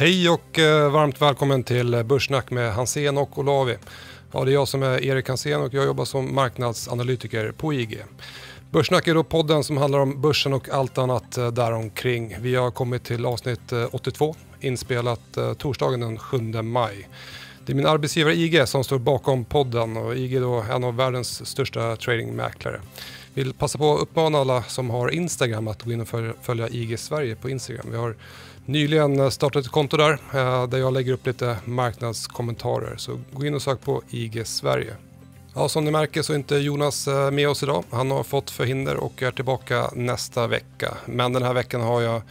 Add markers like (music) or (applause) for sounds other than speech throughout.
Hej och eh, varmt välkommen till Börssnack med Hansen och Olavi. Ja, det är jag som är Erik Hansen och jag jobbar som marknadsanalytiker på IG. Börssnack är då podden som handlar om börsen och allt annat eh, däromkring. Vi har kommit till avsnitt 82, eh, inspelat torsdagen den 7 maj. Det är min arbetsgivare IG som står bakom podden och IG är en av världens största tradingmäklare. Vill passa på att uppmana alla som har Instagram att gå in och följa IG Sverige på Instagram. Vi har nyligen eh, startat ett konto där, eh, där jag lägger upp lite marknadskommentarer. Så gå in och sök på IG Sverige. Ja, som ni märker så är inte Jonas eh, med oss idag. Han har fått förhinder och är tillbaka nästa vecka. Men den här veckan har jag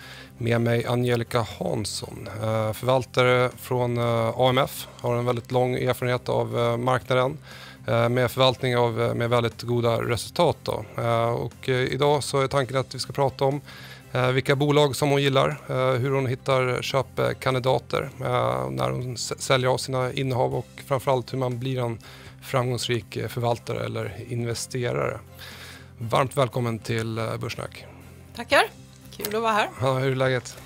med mig Angelica Hansson, förvaltare från AMF. Har en väldigt lång erfarenhet av marknaden med förvaltning av med väldigt goda resultat. Då. Och idag så är tanken att vi ska prata om Eh, vilka bolag som hon gillar, eh, hur hon hittar köpkandidater, eh, när hon säljer av sina innehav och framförallt hur man blir en framgångsrik förvaltare eller investerare. Varmt välkommen till Börssnack. Tackar, kul att vara här. Ja, hur är läget?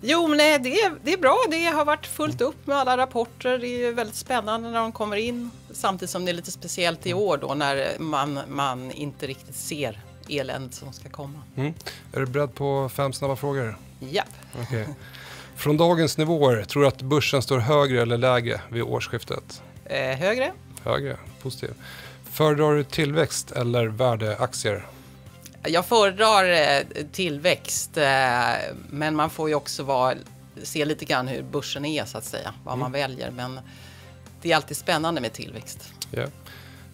Jo, men det, är, det är bra. Det har varit fullt upp med alla rapporter. Det är väldigt spännande när de kommer in. Samtidigt som det är lite speciellt i år då när man, man inte riktigt ser elände som ska komma. Mm. Är du beredd på fem snabba frågor? Ja. Okay. Från dagens nivåer, tror du att börsen står högre eller lägre vid årsskiftet? Eh, högre. Högre, positiv. Föredrar du tillväxt eller värdeaktier? Jag föredrar eh, tillväxt, eh, men man får ju också vara, se lite grann hur börsen är, så att säga, vad mm. man väljer. Men det är alltid spännande med tillväxt. Yeah.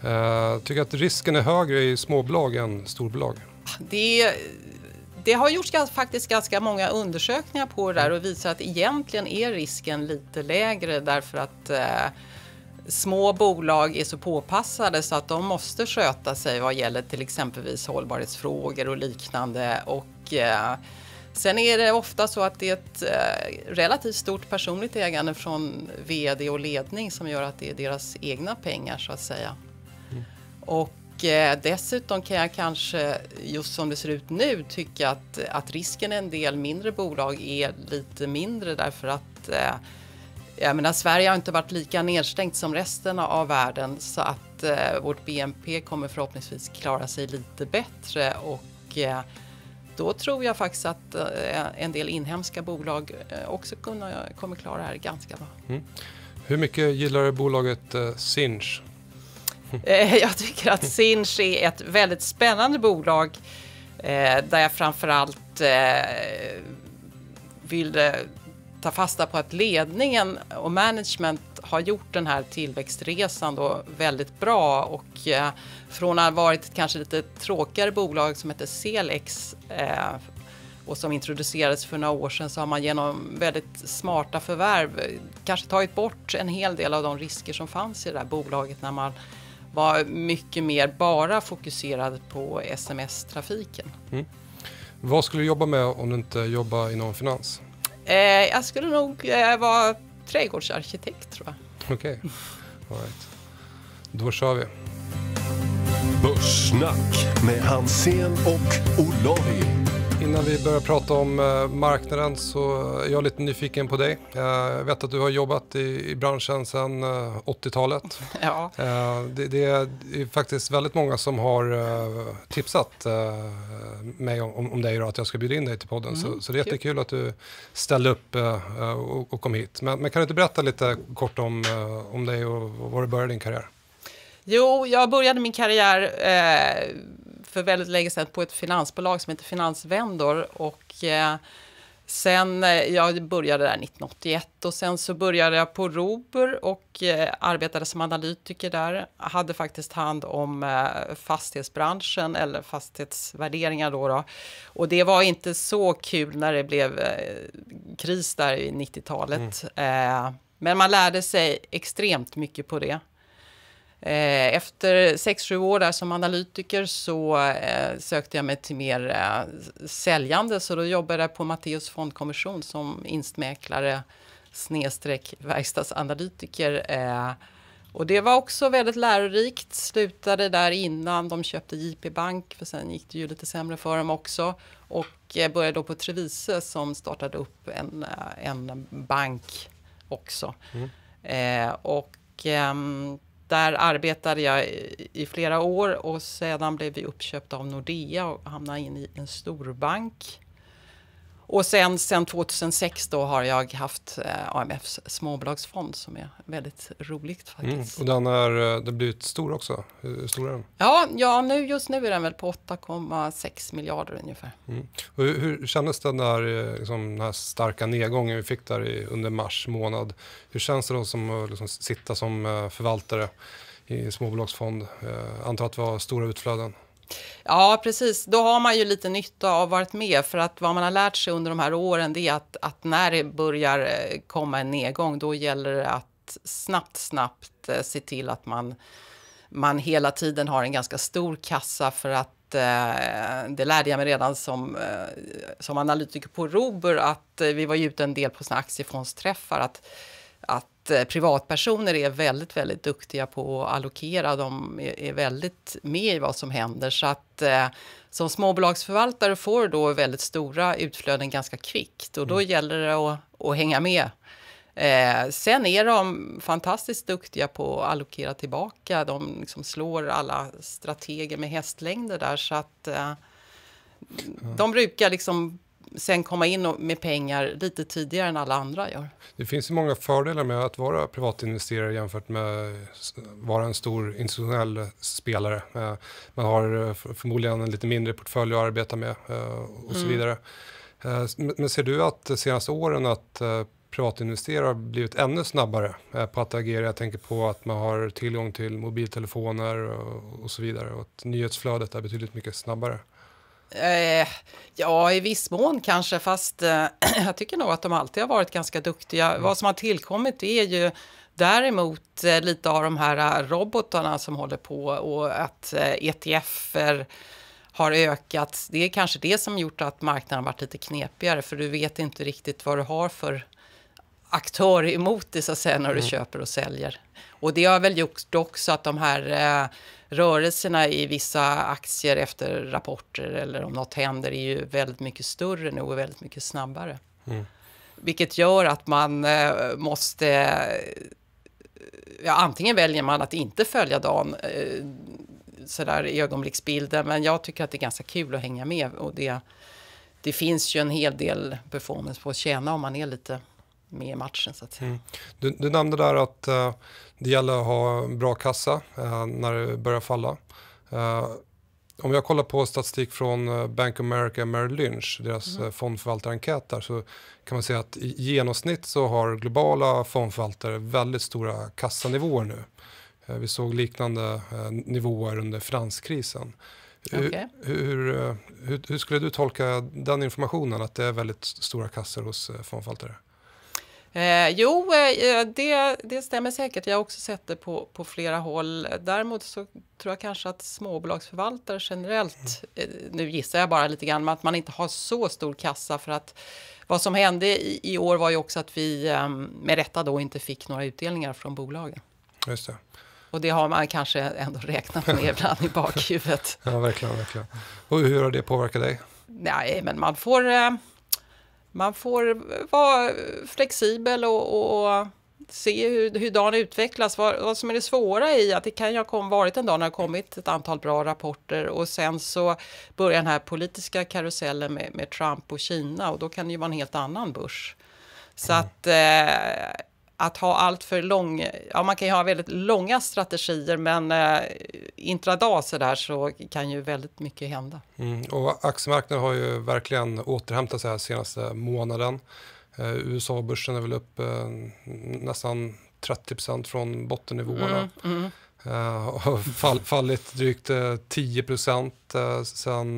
Jag eh, tycker att risken är högre i småbolag än storbolag? Det, det har gjorts faktiskt ganska många undersökningar på det där mm. och visar att egentligen är risken lite lägre därför att eh, små bolag är så påpassade så att de måste sköta sig vad gäller till exempelvis hållbarhetsfrågor och liknande. Och, eh, Sen är det ofta så att det är ett eh, relativt stort personligt ägande från VD och ledning som gör att det är deras egna pengar så att säga. Och eh, dessutom kan jag kanske, just som det ser ut nu, tycka att, att risken i en del mindre bolag är lite mindre därför att eh, jag menar, Sverige har inte varit lika nedstängt som resten av världen så att eh, vårt BNP kommer förhoppningsvis klara sig lite bättre och eh, då tror jag faktiskt att eh, en del inhemska bolag eh, också kunna, kommer klara det här ganska bra. Mm. Hur mycket gillar du bolaget Sinch? Eh, jag tycker att Sinch är ett väldigt spännande bolag eh, där jag framförallt eh, vill ta fasta på att ledningen och management har gjort den här tillväxtresan då väldigt bra och från att ha varit ett kanske lite tråkigare bolag som heter Selex och som introducerades för några år sedan så har man genom väldigt smarta förvärv kanske tagit bort en hel del av de risker som fanns i det här bolaget när man var mycket mer bara fokuserad på sms-trafiken. Mm. Vad skulle du jobba med om du inte jobbar inom finans? Eh, jag skulle nog eh, vara trädgårdsarkitekt tror jag. Okej, okay. right. då kör vi. Börssnack med Hansen och Olavi. Innan vi börjar prata om eh, marknaden så är jag lite nyfiken på dig. Jag vet att du har jobbat i branschen sedan 80-talet. Eh, (laughs) ja. Eh, det är faktiskt väldigt många som har tipsat mig om dig och att jag ska bjuda in dig till podden. Mm, så det är kul. jättekul att du ställde upp och kom hit. Men kan du inte berätta lite kort om, om dig och var du började din karriär? Jo, jag började min karriär eh, för väldigt länge sedan på ett finansbolag som heter Finansvändor. Och, eh, Sen, eh, jag började där 1981 och sen så började jag på Robur och eh, arbetade som analytiker där. Hade faktiskt hand om eh, fastighetsbranschen eller fastighetsvärderingar då, då, Och det var inte så kul när det blev eh, kris där i 90-talet. Mm. Eh, men man lärde sig extremt mycket på det. Eh, efter 6-7 år där som analytiker så eh, sökte jag mig till mer eh, säljande så då jobbade jag på Matteus fondkommission som instmäklare snedstreck verkstadsanalytiker. Och det var också väldigt lärorikt. Slutade där innan de köpte JP Bank, för sen gick det ju lite sämre för dem också. Och började då på Trevise som startade upp en, en bank också. Mm. Eh, och ehm, där arbetade jag i, flera år och sedan blev vi uppköpta av Nordea och hamnade in i en storbank. Och sen, sen 2006 då har jag haft eh, AMFs småbolagsfond som är väldigt roligt faktiskt. Mm, och den, har eh, blivit stor också. Hur stor är den? Ja, ja nu, just nu är den väl på 8,6 miljarder ungefär. Mm. hur, hur kändes den där, eh, liksom, den här starka nedgången vi fick där i, under mars månad? Hur känns det då som liksom, sitta som eh, förvaltare i småbolagsfond? Jag antar att det var stora utflöden? Ja, precis. Då har man ju lite nytta av att varit med för att vad man har lärt sig under de här åren det är att, att när det börjar eh, komma en nedgång då gäller det att snabbt, snabbt eh, se till att man, man hela tiden har en ganska stor kassa för att eh, det lärde jag mig redan som, som analytiker på Robur att vi var ju ute en del på såna aktiefondsträffar att att eh, privatpersoner är väldigt, väldigt duktiga på att allokera. De är väldigt med i vad som händer. Så att eh, som småbolagsförvaltare får då väldigt stora utflöden ganska kvickt och då mm. gäller det att, att hänga med. Eh, sen är de fantastiskt duktiga på att allokera tillbaka. De liksom slår alla strateger med hästlängder där. Så att, eh, mm. de brukar liksom sen komma in med pengar lite tidigare än alla andra gör. Det finns ju många fördelar med att vara privatinvesterare jämfört med att vara en stor institutionell spelare. Eh, man har eh, förmodligen en lite mindre portfölj att arbeta med eh, och så mm. vidare. Men ser du att de senaste åren att privatinvesterare har blivit ännu snabbare på att agera. Jag tänker på att man har tillgång till mobiltelefoner och så vidare och att nyhetsflödet är betydligt mycket snabbare. Eh, ja, i viss mån kanske, fast eh, (clears throat) jag tycker nog att de alltid har varit ganska duktiga. Mm. Vad som har tillkommit är ju däremot eh, lite av de här eh, robotarna som håller på och att ETFer eh, e har ökat. Det är kanske det som gjort att marknaden varit lite knepigare, för du vet inte riktigt vad du har för aktör emot dig så att säga, när du mm. köper och säljer. Och det har väl gjort också att de här eh, rörelserna i vissa aktier efter rapporter eller om något händer är ju väldigt mycket större nu och väldigt mycket snabbare. Mm. Vilket gör att man eh, måste... Eh, ja, antingen väljer man att inte följa dagen eh, sådär i ögonblicksbilden, men jag tycker att det är ganska kul att hänga med. Och det, det finns ju en hel del performance på att tjäna om man är lite med matchen så att säga. Mm. Du, du, nämnde där att eh, det gäller att ha en bra kassa eh, när det börjar falla. Eh, om jag kollar på statistik från eh, Bank of America Merrill Lynch, deras mm. fondförvaltarenkät där, så kan man säga att i genomsnitt så har globala fondförvaltare väldigt stora kassanivåer nu. Eh, vi såg liknande nivåer under finanskrisen. Okay. Hur, hur, hur, hur, skulle du tolka den informationen, att det är väldigt stora kassor hos fondförvaltare? Eh, jo, eh, det, det stämmer säkert. Jag har också sett det på, på flera håll. Däremot så tror jag kanske att småbolagsförvaltare generellt, mm. eh, nu gissar jag bara lite grann, men att man inte har så stor kassa för att vad som hände i, i år var ju också att vi ehm, med rätta då inte fick några utdelningar från bolagen. Just det. Och det har man kanske ändå räknat med (laughs) ibland i bakhuvudet. Ja, verkligen, verkligen. Och hur har det påverkat dig? Nej, men man får eh, man får vara flexibel och, och se hur, hur dagen utvecklas. Vad, vad, som är det svåra i att det kan ju ha kom, varit en dag när det kommit ett antal bra rapporter och sen så börjar den här politiska karusellen med, med Trump och Kina och då kan det ju vara en helt annan börs. Så mm. att eh, att ha allt för lång, ja man kan ju ha väldigt långa strategier men eh, intradag så där så kan ju väldigt mycket hända. Mm, och aktiemarknaden har ju verkligen återhämtat sig här senaste månaden. Eh, USA-börsen är väl upp eh, nästan 30 från bottennivåerna. Mm, mm. Uh, och fall, fallit drygt uh, 10 uh, sen,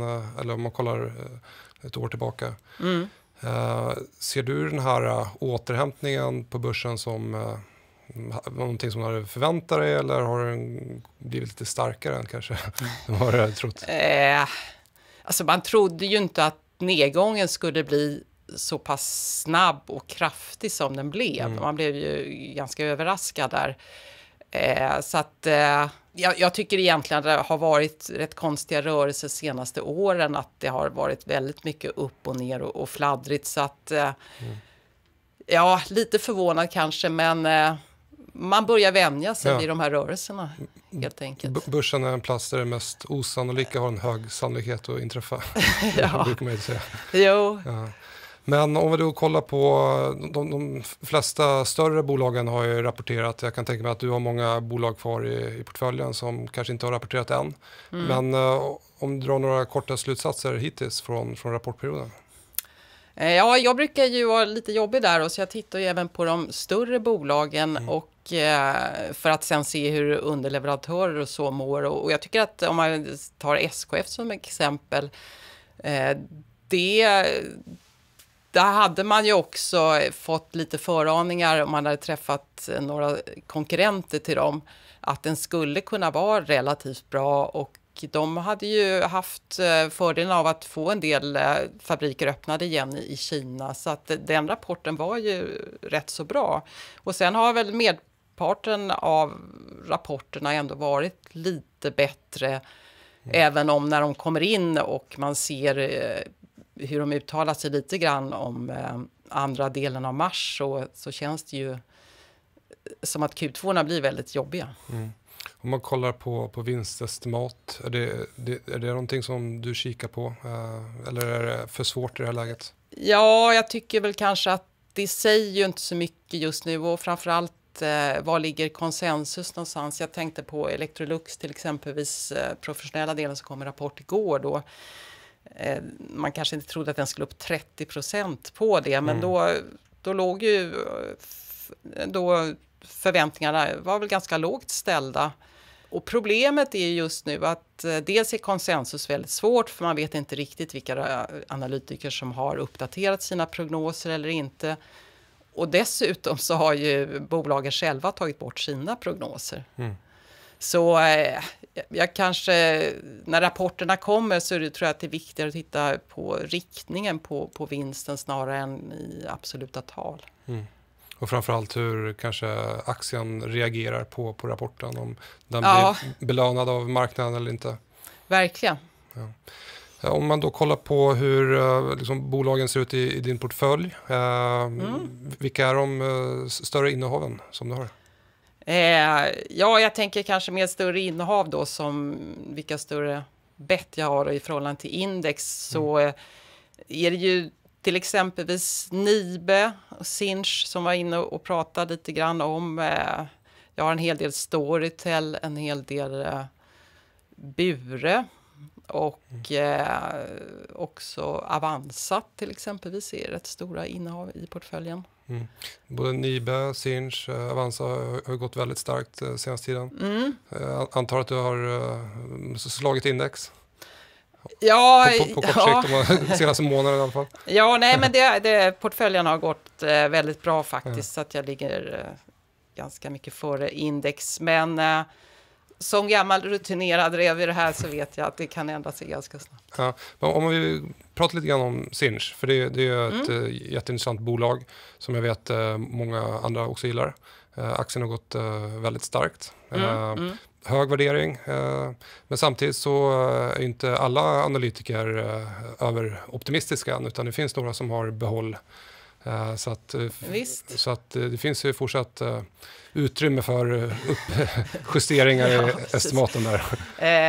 eh, eller om man kollar eh, ett år tillbaka. Mm. Eh, ser du den här eh, återhämtningen på börsen som eh, någonting som du hade förväntat dig eller har den blivit lite starkare än kanske (laughs) du har trott? Eh, alltså man trodde ju inte att nedgången skulle bli så pass snabb och kraftig som den blev. Mm. Man blev ju ganska överraskad där. Eh, så att eh, jag, jag, tycker egentligen att det har varit rätt konstiga rörelser senaste åren. Att det har varit väldigt mycket upp och ner och, och fladdrigt. Så att, eh, mm. ja, lite förvånad kanske, men eh, man börjar vänja sig ja. vid de här rörelserna helt enkelt. B börsen är en plats där det mest osannolika har en hög sannolikhet att inträffa. (laughs) ja. (laughs) brukar man ju säga. Jo. Ja. Men om vi då kollar på de, de, flesta större bolagen har ju rapporterat. Jag kan tänka mig att du har många bolag kvar i, i portföljen som kanske inte har rapporterat än. Mm. Men uh, om du drar några korta slutsatser hittills från, från rapportperioden? Eh, ja, jag brukar ju vara lite jobbig där och så jag tittar ju även på de större bolagen mm. och eh, för att sen se hur underleverantörer och så mår. Och, jag tycker att om man tar SKF som exempel, det där hade man ju också fått lite föraningar om man hade träffat eh, några konkurrenter till dem, att den skulle kunna vara relativt bra och de hade ju haft eh, fördelen av att få en del eh, fabriker öppnade igen i Kina så att den rapporten var ju rätt så bra. Och sen har väl medparten av rapporterna ändå varit lite bättre Mm. Även om när de kommer in och man ser hur de uttalar sig lite grann om eh, andra delen av mars så, så känns det ju eh, som att Q2 blir väldigt jobbiga. Mm. Om man kollar på, på vinstestimat, är det, det, är det någonting som du kikar på? Eh, eller är det för svårt i det här läget? Ja, jag tycker väl kanske att det säger ju inte så mycket just nu och framförallt eh, var ligger konsensus någonstans? Jag tänkte på Electrolux till exempelvis eh, professionella delen som kom en rapport igår då Eh, man kanske inte trodde att den skulle upp 30 procent på det, men mm. då, då låg ju då förväntningarna var väl ganska lågt ställda. Och problemet är just nu att eh, dels är konsensus väldigt svårt för man vet inte riktigt vilka analytiker som har uppdaterat sina prognoser eller inte. Och dessutom så har ju bolagen själva tagit bort sina prognoser. Mm. Så eh, jag kanske, när rapporterna kommer så det, tror jag att det är viktigare att titta på riktningen på, på vinsten snarare än i absoluta tal. Mm. Och framförallt hur kanske aktien reagerar på, på rapporten, om den ja. blir belönad av marknaden eller inte. Verkligen. Ja. Eh, om man då kollar på hur eh, liksom, bolagen ser ut i, i din portfölj, eh, mm. vilka är de större innehaven som du har? Eh, ja, jag tänker kanske med större innehav då som vilka större bett jag har i förhållande till index så mm. Eh, är det ju till exempelvis Nibe och Sinch som var inne och pratade lite grann om. Eh, jag har en hel del Storytel, en hel del eh, Bure och eh, också Avanza till exempel, vi ser rätt stora innehav i portföljen. Mm. Både Nibe, Sinch, eh, Avanza har gått väldigt starkt eh, senaste tiden. Mm. Eh, antar att du har eh, slagit index? Ja, på, på, på ja. de (laughs) senaste månaderna i alla fall. Ja, nej, men det, det, portföljen har gått väldigt bra faktiskt, ja. så att jag ligger ganska mycket före index. Men som gammal rutinerad rev i det här så vet jag att det kan ändra sig ganska snabbt. Ja, om vi pratar lite grann om Sinch, för det, det är ett mm. Eh, jätteintressant bolag som jag vet eh, många andra också gillar. Eh, aktien har gått väldigt starkt. Mm. Mm. Hög värdering, men samtidigt så är inte alla analytiker överoptimistiska utan det finns några som har behåll Eh, så att, eh, Visst. så att eh, det finns ju fortsatt utrymme för (laughs) justeringar (laughs) ja, i estimaten där.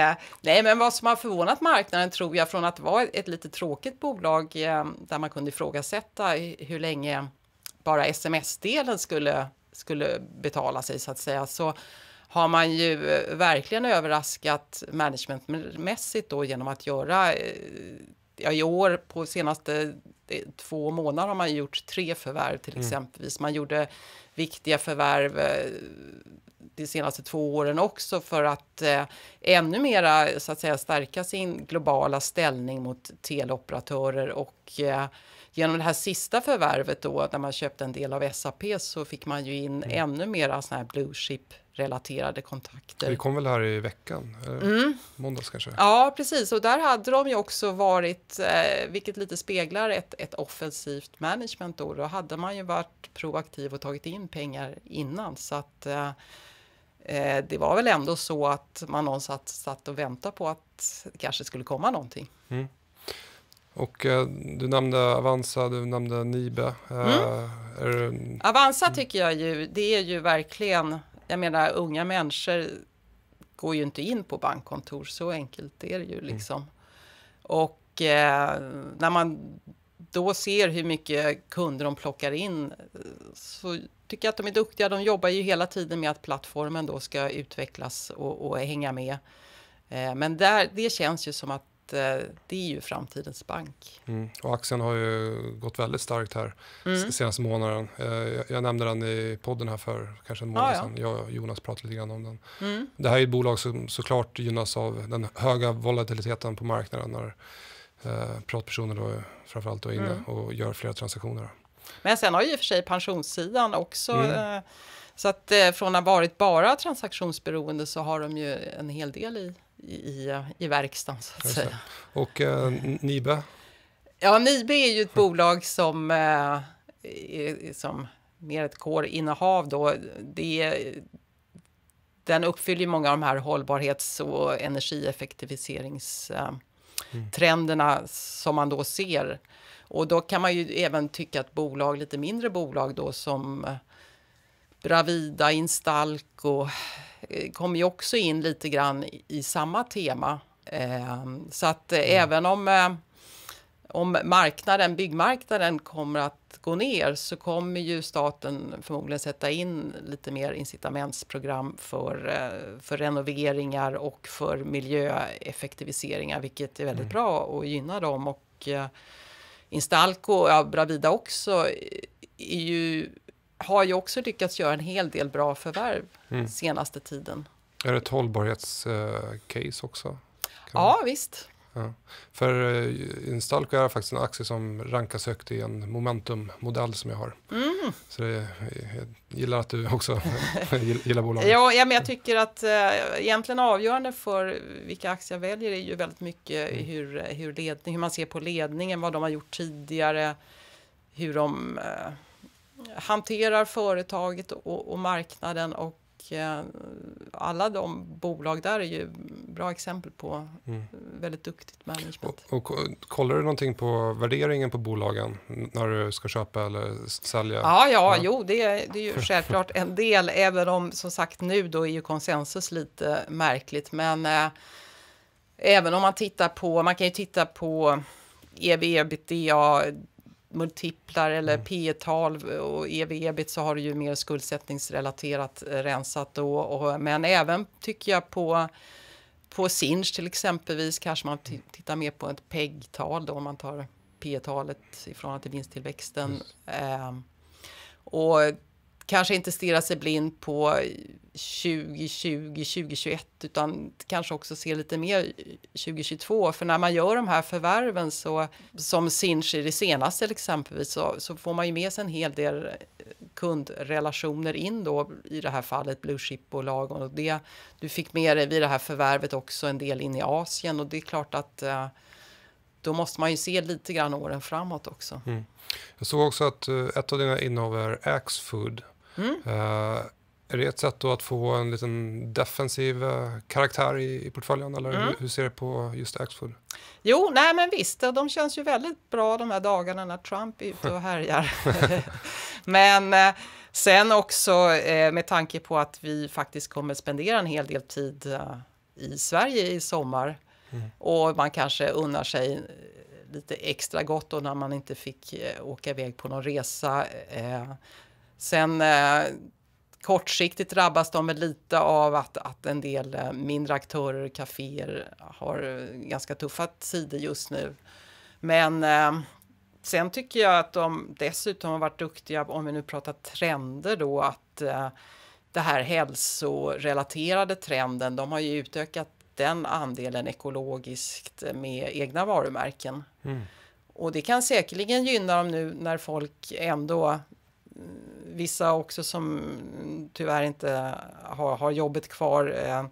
Eh, nej, men vad som har förvånat marknaden tror jag från att vara ett lite tråkigt bolag där man kunde ifrågasätta hur länge bara sms-delen skulle, skulle betala sig så att säga. Så har man ju verkligen överraskat managementmässigt då genom att göra ja, i år på senaste eh, två månader har man gjort tre förvärv till mm. exempelvis. Man gjorde viktiga förvärv eh, de senaste två åren också för att eh, ännu mera så att säga stärka sin globala ställning mot teleoperatörer och eh, genom det här sista förvärvet då, när man köpte en del av SAP, så fick man ju in mm. ännu mera sådana här blue chip relaterade kontakter. Det kom väl här i veckan? Mm. Måndags kanske? Ja, precis. Och där hade de ju också varit, eh, vilket lite speglar ett, ett offensivt management då, då hade man ju varit proaktiv och tagit in pengar innan. Så att eh, eh det var väl ändå så att man någonstans satt och väntade på att det kanske skulle komma någonting. Mm. Och eh, du nämnde Avanza, du nämnde Nibe. Eh, mm. Det... Avanza mm. tycker jag ju, det är ju verkligen, jag menar unga människor går ju inte in på bankkontor, så enkelt är det ju mm. liksom. Mm. Och eh, när man då ser hur mycket kunder de plockar in eh, så tycker jag att de är duktiga. De jobbar ju hela tiden med att plattformen då ska utvecklas och, och hänga med. Men där, det känns ju som att eh, det är ju framtidens bank. Mm. Och aktien har ju gått väldigt starkt här mm. senaste månaden. Eh, jag, jag, nämnde den i podden här för kanske en månad ah, ja. sedan. Jag och Jonas pratade lite grann om den. Mm. Det här är ett bolag som såklart gynnas av den höga volatiliteten på marknaden när eh, privatpersoner då, framförallt då är inne mm. och gör flera transaktioner. Men sen har ju i och för sig pensionssidan också mm. eh, så att eh, från att ha varit bara transaktionsberoende så har de ju en hel del i i, i verkstaden så att säga. Och eh, Nibe? Ja, Nibe är ju ett bolag som, eh, är, som mer ett kårinnehav då. Det, den uppfyller många av de här hållbarhets och energieffektiviseringstrenderna mm. som man då ser. Och då kan man ju även tycka att bolag, lite mindre bolag då som Bravida, Instalco, Eh, kommer ju också in lite grann i, samma tema. Ehm, så att eh, mm. även om, eh, om marknaden, byggmarknaden kommer att gå ner så kommer ju staten förmodligen sätta in lite mer incitamentsprogram för, för renoveringar och för miljöeffektiviseringar, vilket är väldigt mm. bra och gynnar dem. Och, Instalco och Bravida också är ju har ju också lyckats göra en hel del bra förvärv mm. senaste tiden. Är det ett hållbarhetscase också? Kan ja, man... visst. Ja. För eh, Instalco är faktiskt en aktie som rankas högt i en momentummodell som jag har. Mm. Så det, jag gillar att du också (laughs) (laughs) gillar bolaget. Ja, ja, men jag tycker att äh, egentligen avgörande för vilka aktier jag väljer är ju väldigt mycket mm. hur, eh, hur, ledning, hur man ser på ledningen, vad de har gjort tidigare, hur de äh, hanterar företaget och, och marknaden och eh, alla de bolag där är ju bra exempel på mm. väldigt duktigt management. Och, och, kollar du någonting på värderingen på bolagen när du ska köpa eller sälja? Ja, ja, ja. jo, det, det är ju (laughs) självklart en del, även om som sagt nu då är ju konsensus lite märkligt, men eh, även om man tittar på, man kan ju titta på EV, ebitda, multiplar eller mm. P tal och ev ebit så har du ju mer skuldsättningsrelaterat eh, rensat då. Och, men även tycker jag på på Sinch till exempelvis kanske man tittar mer på ett PEG-tal då om man tar P e talet ifrån att det är vinsttillväxten. Mm. Eh, och kanske inte stirra sig blind på 2020, 2021 utan kanske också se lite mer 2022. För när man gör de här förvärven, så, som Sinch i det senaste exempelvis, så, så, får man ju med sig en hel del eh, kundrelationer in då, i det här fallet Blueshipbolag Och det, du fick med dig vid det här förvärvet också en del in i Asien och det är klart att eh, då måste man ju se lite grann åren framåt också. Mm. Jag såg också att eh, ett av dina innehav är Axfood Mm. Eh, är det ett sätt att få en liten defensiv eh, karaktär i, i portföljen eller mm. hur ser du på just Axfood? Jo, nej men visst, eh, de känns ju väldigt bra de här dagarna när Trump är ute och (laughs) härjar. (laughs) men sen också med tanke på att vi faktiskt kommer spendera en hel del tid i Sverige i sommar mm. och man kanske unnar sig lite extra gott då när man inte fick åka iväg på någon resa Sen eh, kortsiktigt drabbas de lite av att, att en del eh, mindre aktörer, kaféer, har eh, ganska tuffa tider just nu. Men eh, sen tycker jag att de dessutom har varit duktiga, om vi nu pratar trender då, att eh, det här hälsorelaterade trenden, de har ju utökat den andelen ekologiskt med egna varumärken. Mm. Och det kan säkerligen gynna dem nu när folk ändå vissa också som tyvärr inte har, har jobbet kvar, eh,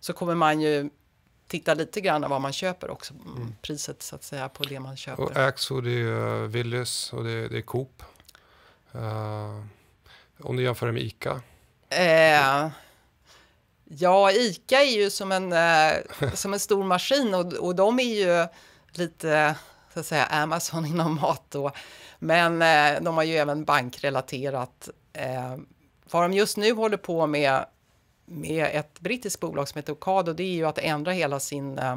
så kommer man ju titta lite grann av vad man köper också, mm. priset så att säga på det man köper. Och Axo, det är eh, Willys och det är, det är Coop. Uh, om du jämför det med ICA? Eh, ja, ICA är ju som en, eh, som en stor maskin och, och de är ju lite så att säga, Amazon (laughs) inom mat då. Men eh, de har ju även bankrelaterat. Eh, vad de just nu håller på med, med ett brittiskt bolag som heter Ocado, det är ju att ändra hela sin eh,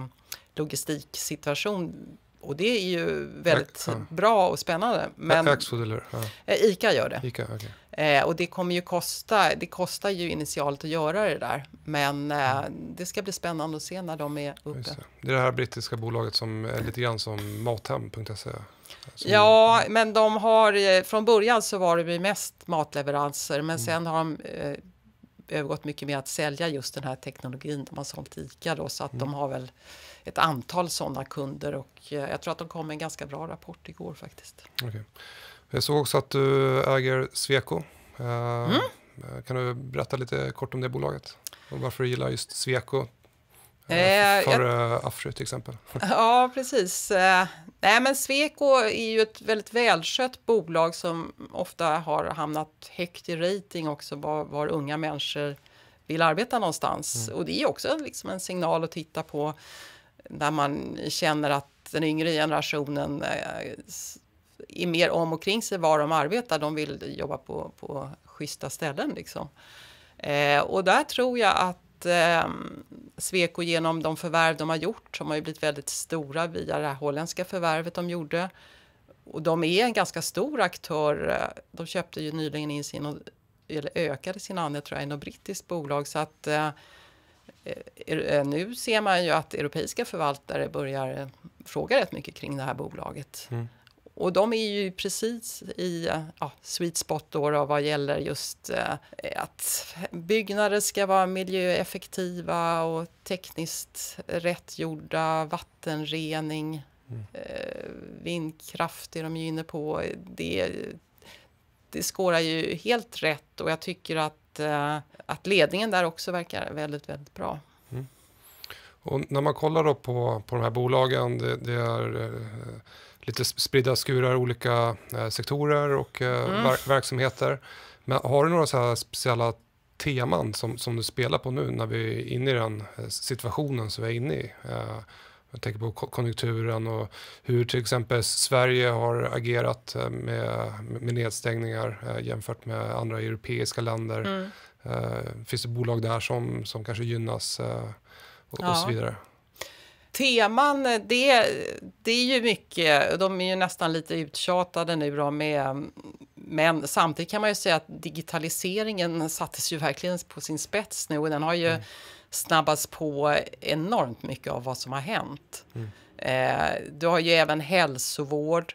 logistiksituation. Och det är ju väldigt Ä bra och spännande. Men, Axfood eller? Ja. Eh, ICA gör det. Ica, okay. Eh, och det kommer ju kosta, det kostar ju initialt att göra det där. Men eh, mm. det ska bli spännande att se när de är uppe. Det är det här brittiska bolaget som är lite grann som Mathem.se. Som... Alltså- ja, men de har, eh, från början så var det mest matleveranser, men mm. sen har de eh, övergått mycket mer att sälja just den här teknologin. De har sålt ICA då, så att mm. de har väl ett antal sådana kunder och eh, jag tror att de kom med en ganska bra rapport igår faktiskt. Okay. Jag såg också att du äger Sweco. Eh, mm. Kan du berätta lite kort om det bolaget? Och varför du gillar just Sweco Eh, eh Före Afro till exempel. (laughs) Ja, precis. Eh, nej, men Sweco är ju ett väldigt välskött bolag som ofta har hamnat högt i rating också var, var unga människor vill arbeta någonstans. Mm. Och det är också liksom en signal att titta på när man känner att den yngre generationen är mer om och kring sig var de arbetar. De vill jobba på, på schyssta ställen. Liksom. Eh, och där tror jag att eh, Sweco genom de förvärv de har gjort, som har ju blivit väldigt stora via det här holländska förvärvet de gjorde. Och de är en ganska stor aktör. Eh, de köpte ju nyligen in sin, eller ökade sin andel tror jag, i något brittiskt bolag. Så att eh, eh, eh nu ser man ju att europeiska förvaltare börjar fråga rätt mycket kring det här bolaget. Mm. Och de är ju precis i ja, sweet spot då, då vad gäller just eh, att byggnader ska vara miljöeffektiva och tekniskt rättgjorda, vattenrening, mm. eh, vindkraft är de ju inne på. Det, det skårar ju helt rätt och jag tycker att, eh, att ledningen där också verkar väldigt, väldigt bra. Mm. Och när man kollar då på, på de här bolagen, det, det är eh, lite spridda skurar, olika eh, sektorer och eh, mm. ver verksamheter. Men har du några så här speciella teman som, som du spelar på nu när vi är inne i den eh, situationen som vi är inne i? Jag tänker på konjunkturen och hur till exempel Sverige har agerat med, med nedstängningar jämfört med andra europeiska länder. Mm. Finns det bolag där som, som kanske gynnas och, ja. och så vidare? Teman, det, det är ju mycket, de är ju nästan lite uttjatade nu då med men samtidigt kan man ju säga att digitaliseringen sattes ju verkligen på sin spets nu och den har ju mm. snabbats på enormt mycket av vad som har hänt. Mm. Eh, du har ju även hälsovård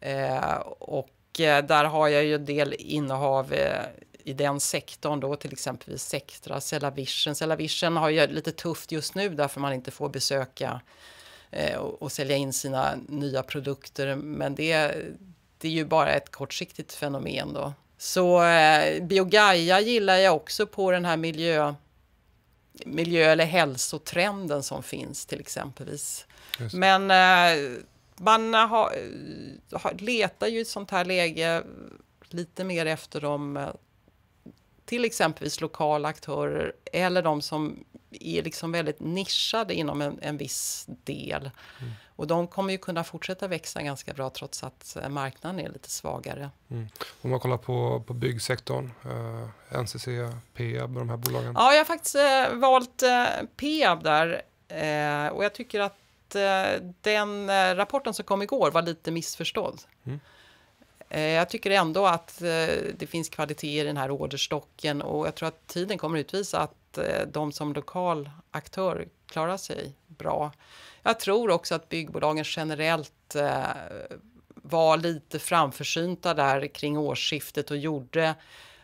eh, och eh, där har jag ju en del innehav eh, i den sektorn då, till exempel Sectra, Cellavision. Cellavision har ju lite tufft just nu därför man inte får besöka eh, och, och, sälja in sina nya produkter. Men det, det är ju bara ett kortsiktigt fenomen då. Så eh, Biogaia gillar jag också på den här miljö, miljö eller hälsotrenden som finns till exempelvis. Men eh, man eh, har, letar ju i ett sånt här läge lite mer efter de eh, till exempelvis lokala aktörer eller de som är liksom väldigt nischade inom en, en viss del. Mm. Och de kommer ju kunna fortsätta växa ganska bra trots att eh, marknaden är lite svagare. Mm. Om man kollar på, på byggsektorn, eh, NCC, Peab och de här bolagen? Ja, jag har faktiskt eh, valt eh, Peab där eh, och jag tycker att eh, den eh, rapporten som kom igår var lite missförstådd. Mm. Eh, jag tycker ändå att eh, det finns kvalitet i den här orderstocken och jag tror att tiden kommer utvisa att eh, de som lokal aktör klarar sig bra. Jag tror också att byggbolagen generellt var lite framförsynta där kring årsskiftet och gjorde...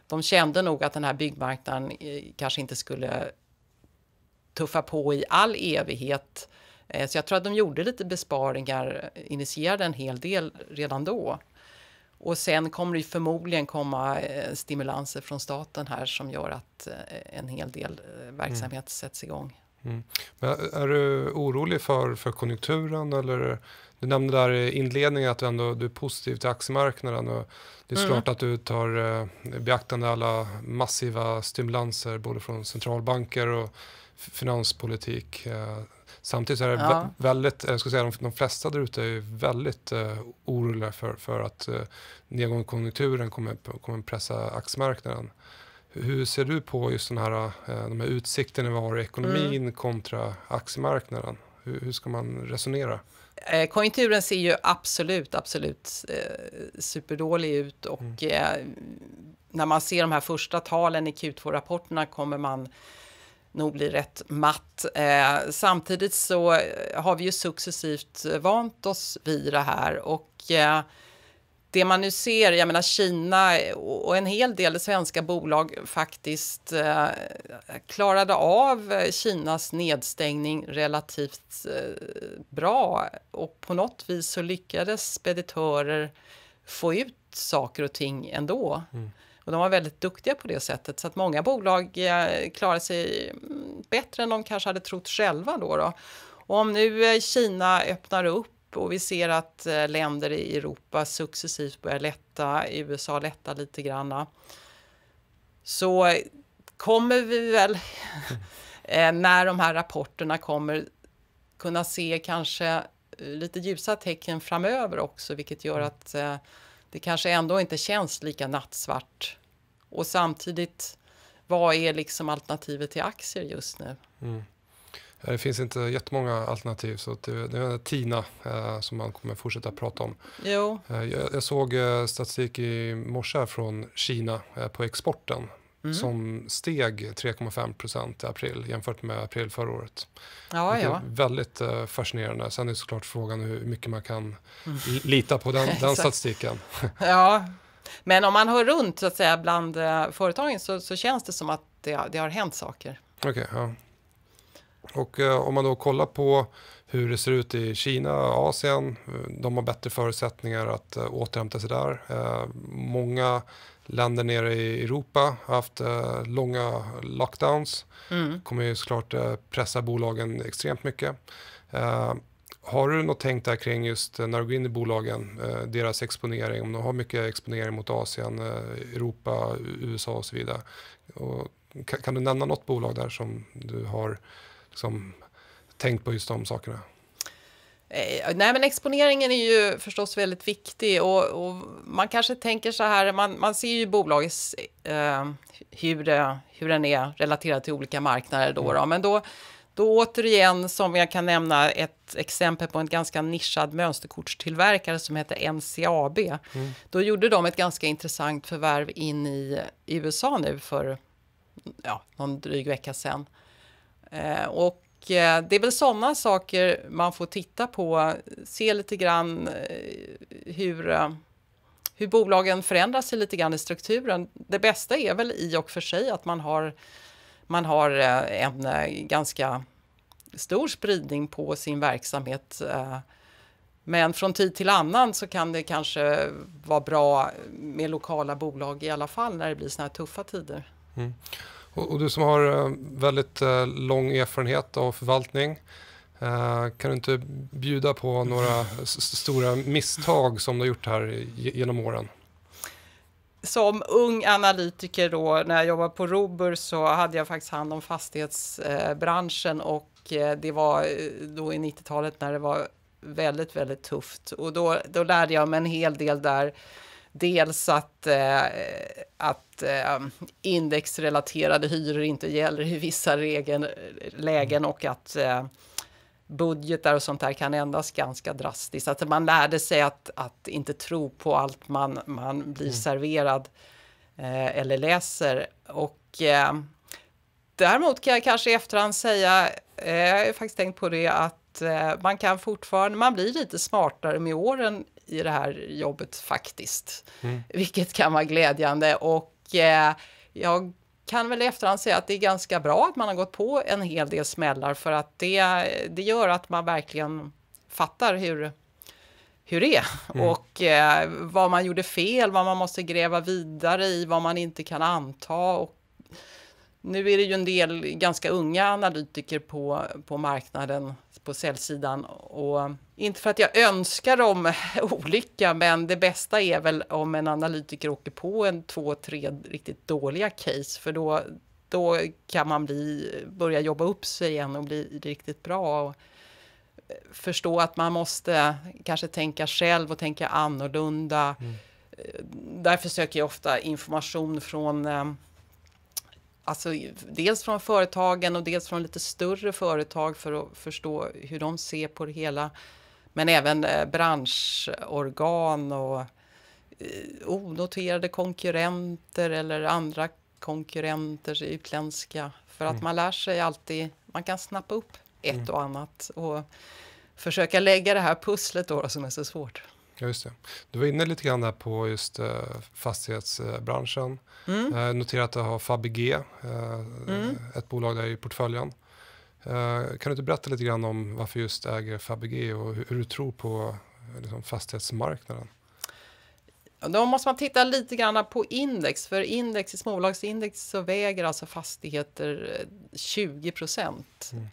De kände nog att den här byggmarknaden kanske inte skulle tuffa på i all evighet. Så jag tror att de gjorde lite besparingar, initierade en hel del redan då. Och sen kommer det förmodligen komma eh, stimulanser från staten här som gör att eh, en hel del eh, verksamhet mm. sätts igång. Mm. är du orolig för, för konjunkturen? Eller, du nämnde där i inledningen att du, ändå, du är positiv till aktiemarknaden. Och det är mm. klart att du tar eh, beaktande alla massiva stimulanser både från centralbanker och finanspolitik. Eh, Samtidigt så är det ja. väldigt, eh, jag skulle säga de, de flesta där ute är väldigt eh, oroliga för, för att eh, nedgången i konjunkturen kommer, kommer pressa aktiemarknaden. Hur ser du på just den här, eh, de här utsikterna vi har i ekonomin mm. kontra aktiemarknaden? Hur, hur, ska man resonera? Eh, konjunkturen ser ju absolut, absolut eh, superdålig ut och mm. eh, när man ser de här första talen i Q2-rapporterna kommer man nog blir rätt matt. Eh, samtidigt så eh, har vi ju successivt eh, vant oss vid det här och eh, det man nu ser, jag menar Kina och en hel del svenska bolag faktiskt eh, klarade av eh, Kinas nedstängning relativt bra och på något vis så lyckades speditörer få ut saker och ting ändå. Mm. Och de var väldigt duktiga på det sättet så att många bolag eh, klarade sig mm, bättre än de kanske hade trott själva då. då. Och om nu eh, Kina öppnar upp och vi ser att eh, länder i Europa successivt börjar lätta, USA lättar lite granna. Så kommer vi väl, (laughs) när de här rapporterna kommer, kunna se kanske lite ljusa tecken framöver också, vilket gör mm. att det kanske ändå inte känns lika nattsvart. Och samtidigt, vad är liksom alternativet till aktier just nu? Mm. Det finns inte jättemånga alternativ, så det, är TINA eh, som man kommer fortsätta prata om. Jo. Eh, jag, såg eh, statistik i morse från Kina på exporten mm. som steg 3,5 procent i april jämfört med april förra året. Ja, ja. Väldigt uh, fascinerande. Sen är såklart frågan hur mycket man kan mm. lita på den, (laughs) den statistiken. (laughs) ja, men om man hör runt så att säga, bland uh, företagen så, så, känns det som att det, det har hänt saker. Okay, ja. Och eh, om man då kollar på hur det ser ut i Kina, och Asien, eh, de har bättre förutsättningar att eh, återhämta sig där. Eh, många länder nere i Europa har haft eh, långa lockdowns. Mm. kommer ju såklart eh, pressa bolagen extremt mycket. Eh, har du något tänkt där kring just eh, när du går in i bolagen, eh, deras exponering, om de har mycket exponering mot Asien, eh, Europa, USA och så vidare. Och kan, kan, du nämna något bolag där som du har liksom, tänkt på just de sakerna? Eh, nej, men exponeringen är ju förstås väldigt viktig och, och man kanske tänker så här, man, man ser ju bolagets, eh, hur, det, eh, hur den är relaterad till olika marknader då, mm. då, men då, då återigen som jag kan nämna ett exempel på en ganska nischad mönsterkortstillverkare som heter NCAB. Mm. Då gjorde de ett ganska intressant förvärv in i USA nu för ja, någon dryg vecka sedan. Eh, och Eh, det är väl sådana saker man får titta på, se lite grann eh, hur, eh, hur bolagen förändrar sig lite grann i strukturen. Det bästa är väl i och för sig att man har, man har en ganska stor spridning på sin verksamhet. Men från tid till annan så kan det kanske vara bra med lokala bolag i alla fall när det blir sådana här tuffa tider. Mm. Och, och du som har eh, väldigt eh, lång erfarenhet av förvaltning, eh, kan du inte bjuda på några stora misstag som du har gjort här genom åren? som ung analytiker då, när jag jobbade på Robur så hade jag faktiskt hand om fastighetsbranschen och det var då i 90-talet när det var väldigt, väldigt tufft. Och då, då lärde jag mig en hel del där Dels att, eh, att eh, indexrelaterade hyror inte gäller i vissa regen, lägen och att eh, budgetar och sånt där kan ändras ganska drastiskt. Att man lärde sig att, att inte tro på allt man, man blir mm. serverad eh, eller läser. Och eh, däremot kan jag kanske i efterhand säga, eh, jag har faktiskt tänkt på det, att eh, man kan fortfarande, man blir lite smartare med åren i det här jobbet faktiskt. Mm. Vilket kan vara glädjande och eh, jag kan väl i efterhand säga att det är ganska bra att man har gått på en hel del smällar för att det, det gör att man verkligen fattar hur, hur det är mm. och eh, vad man gjorde fel, vad man måste gräva vidare i, vad man inte kan anta och nu är det ju en del ganska unga analytiker på, på marknaden, på säljsidan. Och inte för att jag önskar dem (laughs) olycka, men det bästa är väl om en analytiker åker på en två, tre riktigt dåliga case, för då, då kan man bli, börja jobba upp sig igen och bli riktigt bra. Och förstå att man måste kanske tänka själv och tänka annorlunda. Mm. Eh, Därför söker jag ofta information från eh, Alltså, dels från företagen och dels från lite större företag för att förstå hur de ser på det hela. Men även eh, branschorgan och eh, onoterade konkurrenter eller andra konkurrenter utländska. För att mm. man lär sig alltid, man kan snappa upp ett mm. och annat och försöka lägga det här pusslet då, då som är så svårt. Ja, just det. Du var inne lite grann här på just eh, fastighetsbranschen. Mm. Eh, noterat att du har Fabege, eh, mm. ett bolag där i portföljen. Eh, kan du inte berätta lite grann om varför just äger Fabege och hur, hur du tror på eh, liksom, fastighetsmarknaden? Då måste man titta lite grann på index, för index i småbolagsindex så väger alltså fastigheter 20 eh, procent. Mm.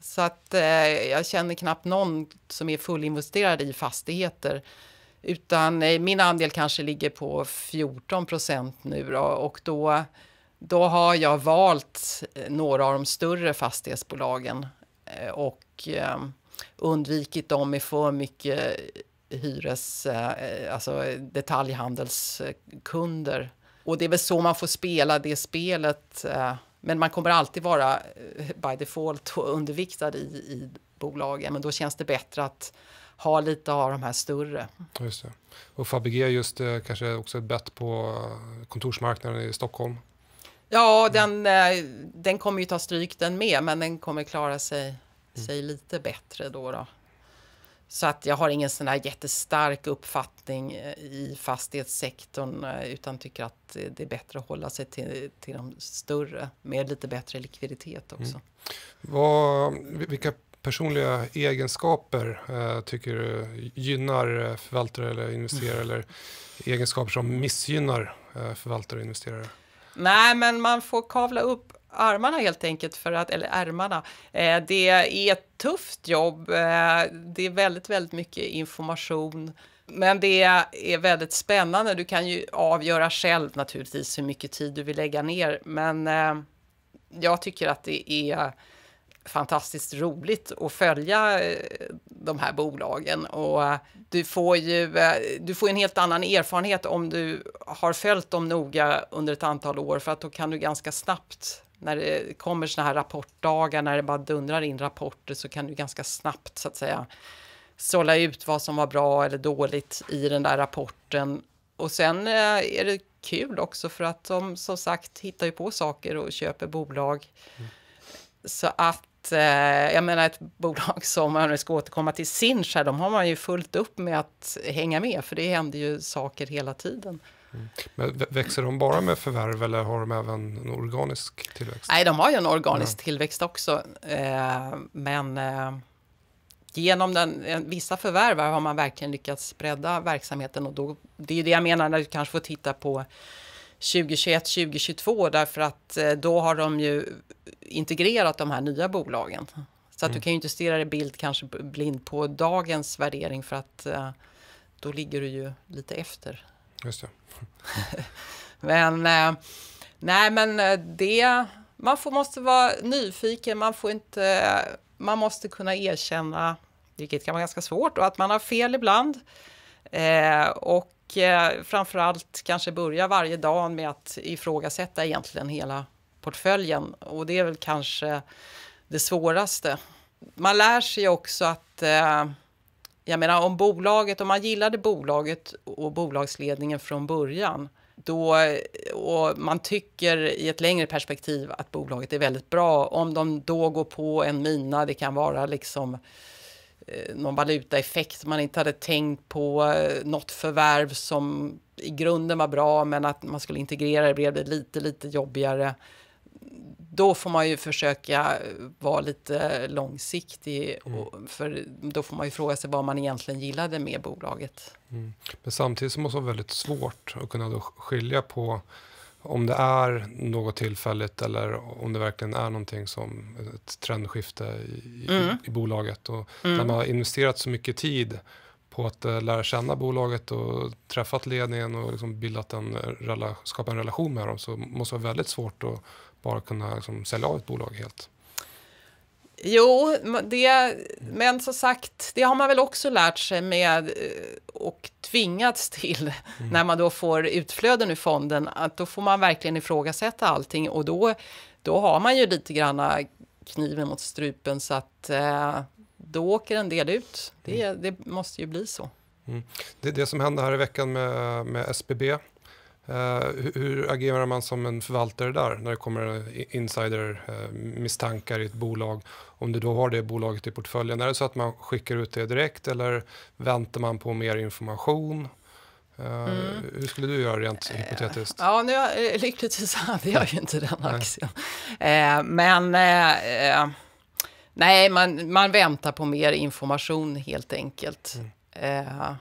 Så att eh, jag känner knappt någon som är fullinvesterad i fastigheter. Utan min andel kanske ligger på 14 procent nu då, och då, då har jag valt eh, några av de större fastighetsbolagen eh, och ehm, undvikit dem med för mycket eh, hyres, alltså detaljhandelskunder. Och det är väl så man får spela det spelet. Men man kommer alltid vara by default (laughs) underviktad i, i bolagen. Men då känns det bättre att ha lite av de här större. Just det. Och Fabege är just eh, kanske också ett bett på eh, kontorsmarknaden i Stockholm. Ja, den, eh, den kommer ju ta stryk den med, men den kommer klara sig, mm. sig lite bättre då. då. Så att jag har ingen sån här jättestark uppfattning i fastighetssektorn utan tycker att det är bättre att hålla sig till, till de större med lite bättre likviditet också. Mm. Vad, vilka personliga egenskaper eh, tycker du gynnar eh, förvaltare eller investerare mm. eller egenskaper som missgynnar eh, förvaltare och investerare? Nej, men man får kavla upp armarna helt enkelt, för att, eller ärmarna. Eh, det är ett tufft jobb. Eh, det är väldigt, väldigt mycket information. Men det är väldigt spännande. Du kan ju avgöra själv naturligtvis hur mycket tid du vill lägga ner. Men eh, jag tycker att det är fantastiskt roligt att följa eh, de här bolagen och eh, du får ju eh, du får en helt annan erfarenhet om du har följt dem noga under ett antal år för att då kan du ganska snabbt när det kommer såna här rapportdagar, när det bara dundrar in rapporter så kan du ganska snabbt så att säga sålla ut vad som var bra eller dåligt i den där rapporten. Och sen är det kul också för att de som sagt hittar ju på saker och köper bolag. Mm. Så att att, eh, jag menar ett bolag (laughs) som, om man ska återkomma till Sinch här, de har man ju fullt upp med att hänga med, för det händer ju saker hela tiden. Mm. Men växer de bara med förvärv eller har de även en organisk tillväxt? Nej, de har ju en organisk ja. tillväxt också, eh, men eh, genom den, vissa förvärv har man verkligen lyckats bredda verksamheten och då, det är det jag menar när du kanske får titta på 2021, 2022 därför att eh, då har de ju integrerat de här nya bolagen. Så att mm. du kan ju inte stirra dig bild kanske blind på dagens värdering för att eh, då ligger du ju lite efter. Just det. (laughs) men eh, nej, men det man får, måste vara nyfiken, man får inte, man måste kunna erkänna, vilket kan vara ganska svårt, och att man har fel ibland. Eh, och och eh, framförallt kanske börja varje dag med att ifrågasätta egentligen hela portföljen. Och det är väl kanske det svåraste. Man lär sig också att eh, jag menar om bolaget, om man gillade bolaget och bolagsledningen från början då, och man tycker i ett längre perspektiv att bolaget är väldigt bra. Om de då går på en mina, det kan vara liksom Eh, någon valutaeffekt man inte hade tänkt på, eh, något förvärv som i grunden var bra men att man skulle integrera det blev lite, lite jobbigare. Då får man ju försöka eh, vara lite långsiktig mm. för då får man ju fråga sig vad man egentligen gillade med bolaget. Mm. Men samtidigt så måste det vara väldigt svårt att kunna skilja på om det är något tillfälligt eller om det verkligen är någonting som ett trendskifte i, mm. i, i bolaget. Och mm. Där man har investerat så mycket tid på att uh, lära känna bolaget och träffat ledningen och liksom bildat en eh, rela, skapa en relation med dem så måste det vara väldigt svårt att bara kunna liksom, sälja av ett bolag helt. Jo, det, men som sagt, det har man väl också lärt sig med eh, och tvingats till mm. när man då får utflöden ur fonden, att då får man verkligen ifrågasätta allting och då, då har man ju lite granna kniven mot strupen så att eh, då åker en del ut. Det, mm. det måste ju bli så. Mm. Det, det som hände här i veckan med, med SBB, Eh, hur, hur agerar man som en förvaltare där när det kommer insider eh, misstankar i ett bolag? Om du då har det bolaget i portföljen, är det så att man skickar ut det direkt eller väntar man på mer information? Eh, mm. Hur skulle du göra rent hypotetiskt? Ja, nu, lyckligtvis hade jag ju inte den aktien. Nej. Men nej, man, man väntar på mer information helt enkelt. Mm.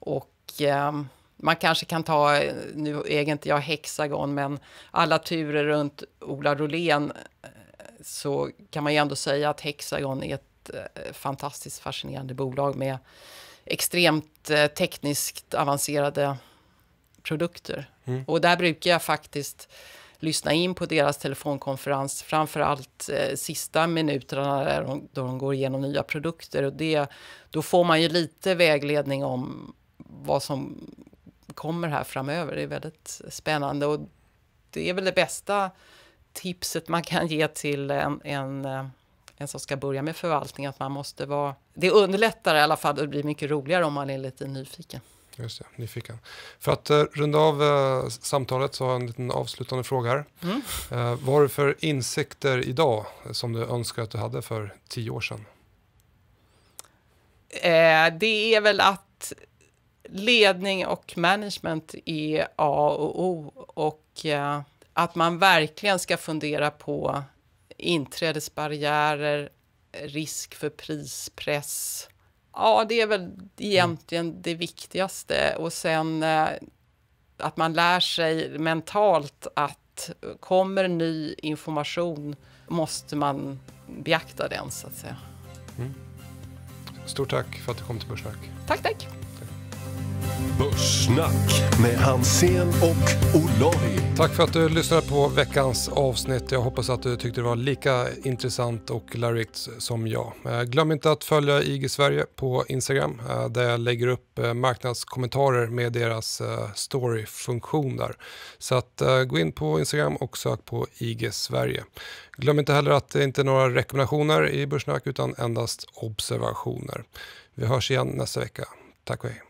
Och ehm, man kanske kan ta, nu äger inte jag Hexagon, men alla turer runt Ola Rolén eh, så kan man ju ändå säga att Hexagon är ett eh, fantastiskt fascinerande bolag med extremt eh, tekniskt avancerade produkter. Mm. Och där brukar jag faktiskt lyssna in på deras telefonkonferens, framför allt eh, sista minuterna där de, då de går igenom nya produkter. Och det, då får man ju lite vägledning om vad som kommer här framöver. Det är väldigt spännande och det är väl det bästa tipset man kan ge till en, en, eh, en som ska börja med förvaltning, att man måste vara... Det underlättar i alla fall och det blir mycket roligare om man är lite nyfiken. Just det, nyfiken. För att uh, runda av uh, samtalet så har jag en liten avslutande fråga här. Mm. Uh, vad har du för insikter idag som du önskar att du hade för tio år sedan? det är väl att ledning och management är A och O och eh, att man verkligen ska fundera på inträdesbarriärer, risk för prispress. Ja, det är väl egentligen mm. det viktigaste och sen eh, att man lär sig mentalt att eh, kommer ny information måste man beakta den så att säga. Mm. Stort tack för att du kom till Börssnack. Tack, tack. Börssnack med Hansen och Olavi. Tack för att du lyssnade på veckans avsnitt. Jag hoppas att du tyckte det var lika intressant och lärorikt som jag. Eh, glöm inte att följa IG Sverige på Instagram eh, där jag lägger upp eh, marknadskommentarer med deras storyfunktion där. Så att gå in på Instagram och sök på IG Sverige. Glöm inte heller att det inte är några rekommendationer i Börssnack utan endast observationer. Vi hörs igen nästa vecka. Tack och hej.